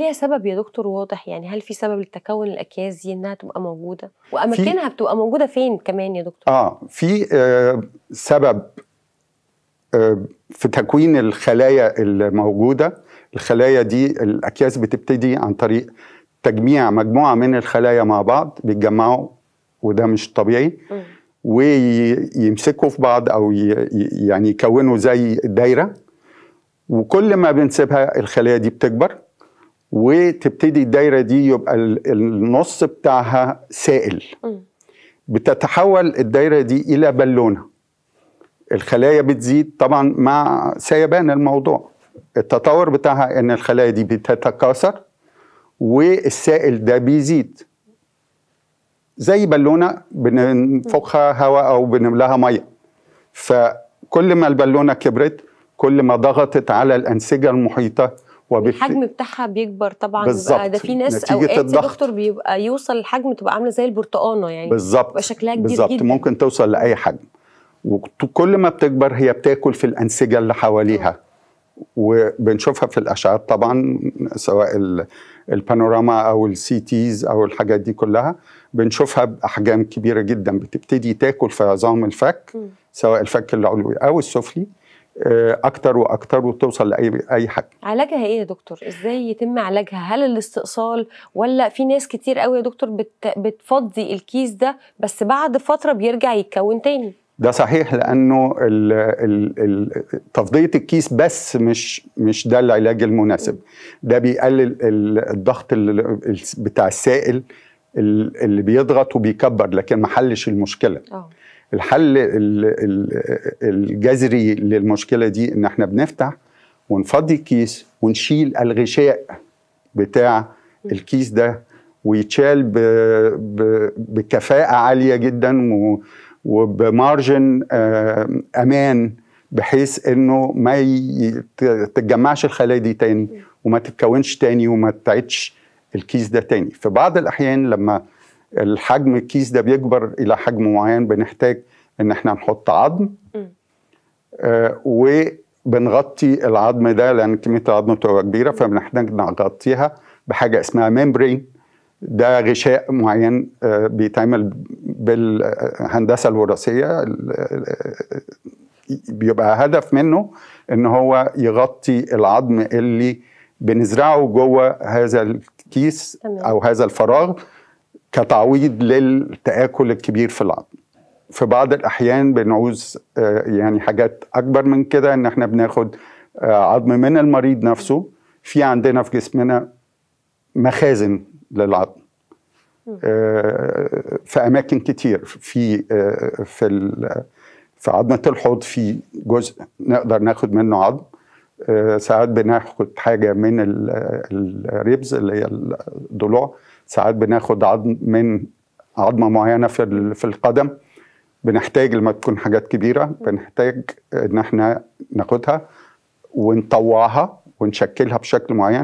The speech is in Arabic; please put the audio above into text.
ليها سبب يا دكتور واضح يعني هل في سبب لتكون الاكياس دي انها تبقى موجوده واماكنها بتبقى موجوده فين كمان يا دكتور اه في آه سبب آه في تكوين الخلايا الموجوده الخلايا دي الاكياس بتبتدي عن طريق تجميع مجموعه من الخلايا مع بعض بيتجمعوا وده مش طبيعي م. ويمسكوا في بعض او يعني يكونوا زي دايره وكل ما بنسيبها الخلايا دي بتكبر وتبتدي الدايره دي يبقى النص بتاعها سائل بتتحول الدايره دي الى بالونه الخلايا بتزيد طبعا مع سيبان الموضوع التطور بتاعها ان الخلايا دي بتتكاثر والسائل ده بيزيد زي بالونه بننفخها هواء او بنملاها ميه فكل ما البالونه كبرت كل ما ضغطت على الانسجه المحيطه وبت... الحجم بتاعها بيكبر طبعا بالظبط ده في ناس اوقات الضغط. بيبقى يوصل الحجم تبقى عامله زي البرتقانه يعني بالظبط شكلها كبير بالظبط ممكن توصل لاي حجم وكل ما بتكبر هي بتاكل في الانسجه اللي حواليها وبنشوفها في الاشعه طبعا سواء البانوراما او السي تيز او الحاجات دي كلها بنشوفها باحجام كبيره جدا بتبتدي تاكل في عظام الفك سواء الفك العلوي او السفلي آه، اكتر واكتر وبتوصل لاي اي حاجه علاجها ايه يا دكتور ازاي يتم علاجها هل الاستئصال ولا في ناس كتير قوي يا دكتور بت... بتفضي الكيس ده بس بعد فتره بيرجع يتكون تاني ده صحيح لانه ال ال ال تفضيه الكيس بس مش مش ده العلاج المناسب ده بيقلل الضغط بتاع السائل اللي بيضغط وبيكبر لكن ما حلش المشكله أوه. الحل الجذري للمشكله دي ان احنا بنفتح ونفضي الكيس ونشيل الغشاء بتاع الكيس ده ويتشال بكفاءه عاليه جدا وبمارجن امان بحيث انه ما تتجمعش الخلايا دي تاني وما تتكونش تاني وما تعيدش الكيس ده تاني في بعض الأحيان لما الحجم الكيس ده بيكبر إلى حجم معين بنحتاج إن احنا نحط عظم آه وبنغطي العظم ده لأن كمية العظم بتبقى كبيرة فبنحتاج نغطيها بحاجة اسمها ميمبرين ده غشاء معين آه، بيتعمل بالهندسه الوراثيه آه، آه، بيبقى هدف منه ان هو يغطي العظم اللي بنزرعه جوه هذا الكيس او هذا الفراغ كتعويض للتآكل الكبير في العظم في بعض الأحيان بنعوز آه، يعني حاجات أكبر من كده إن إحنا بناخد آه، عظم من المريض نفسه في عندنا في جسمنا مخازن للعظم آه، في أماكن كتير في في في عظمة الحوض في جزء نقدر ناخد منه عظم آه، ساعات بناخد حاجة من الريبز اللي هي الضلوع ساعات بناخد عظم من عظمة معينة في في القدم بنحتاج لما تكون حاجات كبيرة بنحتاج إن احنا ناخدها ونطوعها ونشكلها بشكل معين